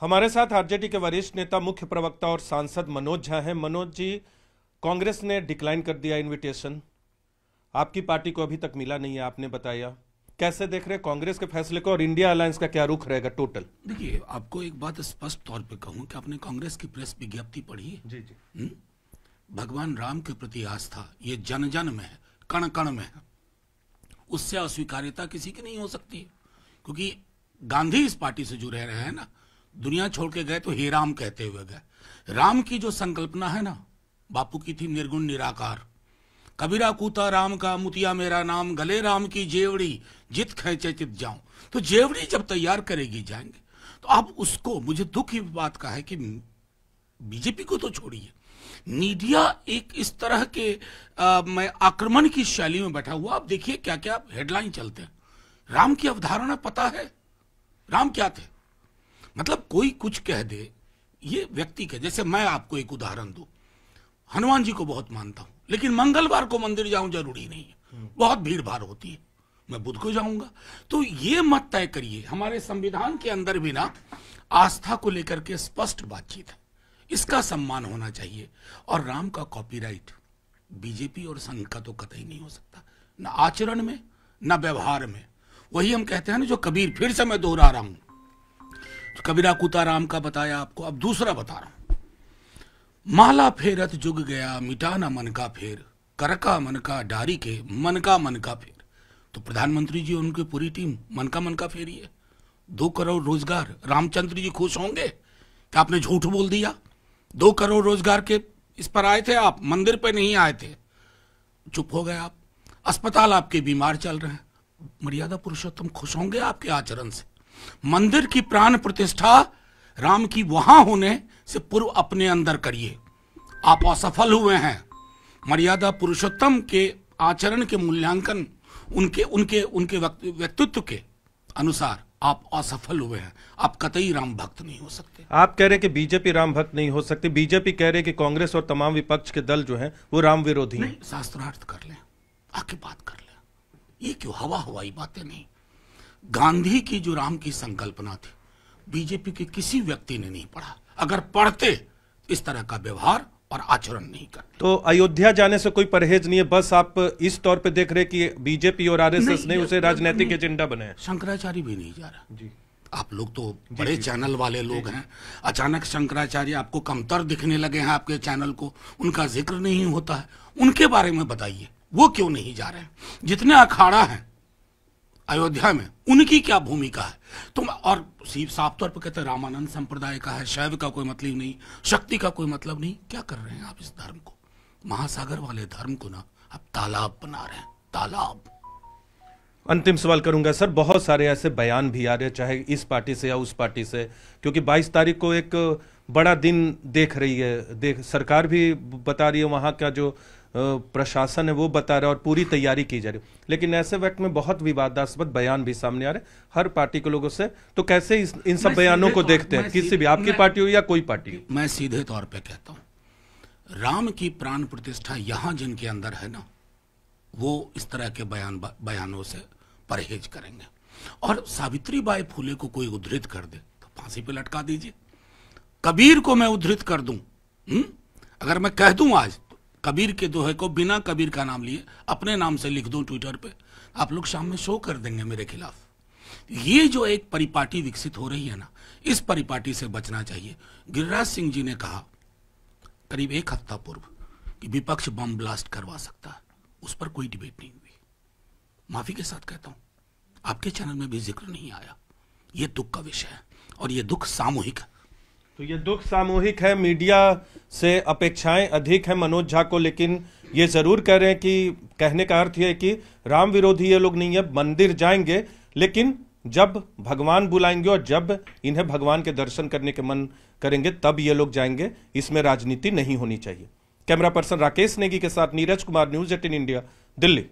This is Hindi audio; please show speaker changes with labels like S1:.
S1: हमारे साथ आरजेडी के वरिष्ठ नेता मुख्य प्रवक्ता और सांसद मनोज झा हैं मनोज जी कांग्रेस ने डिक्लाइन कर दिया इनविटेशन आपकी पार्टी को अभी तक मिला नहीं है आपने बताया कैसे देख रहे कांग्रेस के फैसले को और इंडिया अलायंस का क्या रुख रहेगा टोटल देखिए आपको एक बात स्पष्ट तौर पर कहूं कि आपने कांग्रेस की प्रेस विज्ञप्ति पढ़ी है जी जी
S2: भगवान राम के प्रति आस्था ये जन जन में है कण कण में है उससे अस्वीकार्यता किसी की नहीं हो सकती क्योंकि गांधी इस पार्टी से जुड़े रहे हैं ना दुनिया छोड़ के गए तो हे राम कहते हुए गए राम की जो संकल्पना है ना बापू की थी निर्गुण निराकार कबीरा कूता राम का मुतिया मेरा नाम गले राम की जेवड़ी जित खेचे चित जाऊं तो जेवड़ी जब तैयार करेगी जाएंगे तो आप उसको मुझे दुख इस बात का है कि बीजेपी को तो छोड़िए मीडिया एक इस तरह के आ, मैं आक्रमण की शैली में बैठा हुआ आप देखिए क्या क्या हेडलाइन चलते हैं राम की अवधारणा पता है राम क्या थे मतलब कोई कुछ कह दे ये व्यक्ति के जैसे मैं आपको एक उदाहरण दू हनुमान जी को बहुत मानता हूं लेकिन मंगलवार को मंदिर जाऊं जरूरी नहीं है हम्म। बहुत भीड़ भाड़ होती है मैं बुध को जाऊंगा तो ये मत तय करिए हमारे संविधान के अंदर भी ना आस्था को लेकर के स्पष्ट बातचीत है इसका सम्मान होना चाहिए और राम का कॉपीराइट बीजेपी और संघ का तो कतई नहीं हो सकता ना आचरण में ना व्यवहार में वही हम कहते हैं ना जो कबीर फिर से मैं दोहरा रहा हूं तो कबीरा राम का बताया आपको अब दूसरा बता रहा हूं माला फेरत जुग गया मिटाना मन का फेर करका मन का डारी के मन का मन का फेर तो प्रधानमंत्री जी उनकी पूरी टीम मन का मन का है दो करोड़ रोजगार रामचंद्र जी खुश होंगे कि आपने झूठ बोल दिया दो करोड़ रोजगार के इस पर आए थे आप मंदिर पे नहीं आए थे चुप हो गए आप अस्पताल आपके बीमार चल रहे हैं मर्यादा पुरुषोत्तम खुश होंगे आपके आचरण से मंदिर की प्राण प्रतिष्ठा राम की वहां होने से पूर्व अपने अंदर करिए आप असफल हुए हैं मर्यादा पुरुषोत्तम के आचरण के मूल्यांकन उनके उनके
S1: उनके व्यक्तित्व के अनुसार आप असफल हुए हैं आप कतई राम भक्त नहीं हो सकते आप कह रहे हैं कि बीजेपी राम भक्त नहीं हो सकती बीजेपी कह रहे हैं कि कांग्रेस और तमाम विपक्ष के दल जो हैं वो राम विरोधी
S2: शास्त्रार्थ कर ले आके बात कर ले ये क्यों हवा हवाई बातें नहीं गांधी की जो राम की संकल्पना थी बीजेपी के
S1: किसी व्यक्ति ने नहीं पढ़ा अगर पढ़ते इस तरह का व्यवहार और आचरण नहीं करते तो अयोध्या जाने से कोई परहेज नहीं है बस आप इस तौर पे देख रहे कि बीजेपी और आरएसएस ने उसे राजनीतिक एजेंडा बनाया
S2: शंकराचार्य भी नहीं जा रहा जी आप लोग तो बड़े चैनल वाले लोग हैं अचानक शंकराचार्य आपको कमतर दिखने लगे हैं आपके चैनल को उनका जिक्र नहीं होता है उनके बारे में बताइए वो क्यों नहीं जा रहे हैं जितने अखाड़ा हैं अयोध्या में उनकी क्या भूमिका है तुम और साफ तौर पर कहते रामानंद संप्रदाय का है शैव का कोई मतलब नहीं शक्ति का कोई मतलब नहीं क्या कर रहे हैं आप इस धर्म को
S1: महासागर वाले धर्म को ना आप तालाब बना रहे
S2: हैं तालाब
S1: अंतिम सवाल करूंगा सर बहुत सारे ऐसे बयान भी आ रहे हैं चाहे इस पार्टी से या उस पार्टी से क्योंकि 22 तारीख को एक बड़ा दिन देख रही है देख सरकार भी बता रही है वहां का जो प्रशासन है वो बता रहा है और पूरी तैयारी की जा रही है लेकिन ऐसे वक्त में बहुत विवादास्पद बयान भी सामने आ रहे हैं हर पार्टी के लोगों से तो कैसे इन सब बयानों को देखते हैं किसी भी आपकी पार्टी हो या कोई पार्टी हो मैं सीधे तौर पर कहता हूँ राम की
S2: प्राण प्रतिष्ठा यहां जिनके अंदर है ना वो इस तरह के बयान बयानों से परहेज करेंगे और सावित्री बाई फूले को कोई उद्धृत कर दे तो फांसी पे लटका दीजिए कबीर को मैं उद्धृत कर दूं हुँ? हम्म? अगर मैं कह दूं आज कबीर के दोहे को बिना कबीर का नाम लिए अपने नाम से लिख दूं ट्विटर पे आप लोग शाम में शो कर देंगे मेरे खिलाफ ये जो एक परिपाटी विकसित हो रही है ना इस परिपाटी से बचना चाहिए गिरिराज सिंह जी ने कहा करीब एक हफ्ता पूर्व कि विपक्ष बम ब्लास्ट करवा सकता है उस पर कोई डिबेट नहीं हुई माफी के साथ
S1: कहता हूं आपके चैनल में भी जिक्र नहीं आया यह दुख का विषय है और यह दुख सामूहिक है तो ये दुख सामूहिक है मीडिया से अपेक्षाएं अधिक है मनोज झा को लेकिन ये जरूर कह रहे हैं कि कहने का अर्थ है कि राम विरोधी ये लोग नहीं है मंदिर जाएंगे लेकिन जब भगवान बुलाएंगे और जब इन्हें भगवान के दर्शन करने के मन करेंगे तब ये लोग जाएंगे इसमें राजनीति नहीं होनी चाहिए कैमरा पर्सन राकेश नेगी के साथ Neeraj Kumar news eighteen India Delhi